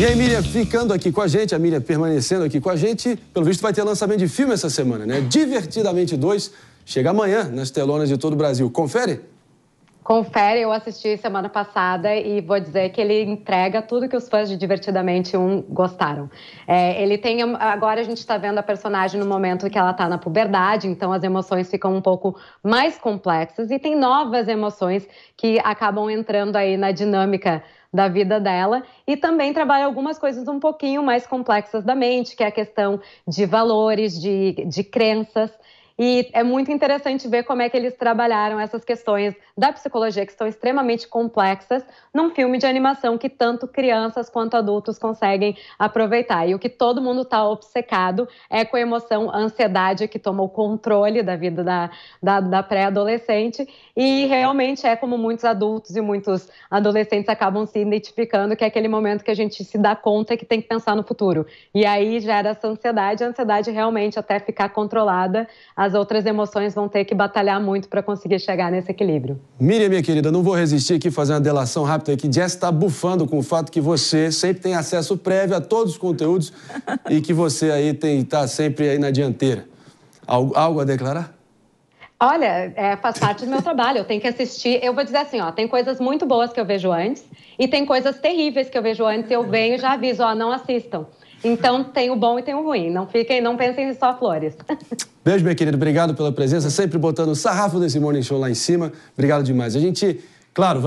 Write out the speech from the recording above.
E aí, Miriam, ficando aqui com a gente, a Miriam permanecendo aqui com a gente, pelo visto vai ter lançamento de filme essa semana, né? Divertidamente 2 chega amanhã nas telonas de todo o Brasil. Confere? Confere, eu assisti semana passada e vou dizer que ele entrega tudo que os fãs de Divertidamente 1 gostaram. É, ele tem. Agora a gente está vendo a personagem no momento que ela está na puberdade, então as emoções ficam um pouco mais complexas e tem novas emoções que acabam entrando aí na dinâmica da vida dela e também trabalha algumas coisas um pouquinho mais complexas da mente, que é a questão de valores, de, de crenças. E é muito interessante ver como é que eles trabalharam essas questões da psicologia, que são extremamente complexas, num filme de animação que tanto crianças quanto adultos conseguem aproveitar. E o que todo mundo está obcecado é com a emoção a ansiedade que toma o controle da vida da, da, da pré-adolescente. E realmente é como muitos adultos e muitos adolescentes acabam se identificando, que é aquele momento que a gente se dá conta que tem que pensar no futuro. E aí gera essa ansiedade, a ansiedade realmente até ficar controlada. A as outras emoções vão ter que batalhar muito para conseguir chegar nesse equilíbrio. Miriam, minha querida, não vou resistir aqui fazer uma delação rápida aqui. Jess está bufando com o fato que você sempre tem acesso prévio a todos os conteúdos e que você aí tem está sempre aí na dianteira. Algo, algo a declarar? Olha, é, faz parte do meu trabalho. Eu tenho que assistir. Eu vou dizer assim, ó, tem coisas muito boas que eu vejo antes e tem coisas terríveis que eu vejo antes. E eu venho e já aviso, ó, não assistam. Então tem o bom e tem o ruim. Não fiquem, não pensem em só flores. Beijo, meu querido. Obrigado pela presença, sempre botando o sarrafo desse Morning Show lá em cima. Obrigado demais. A gente, claro, vai...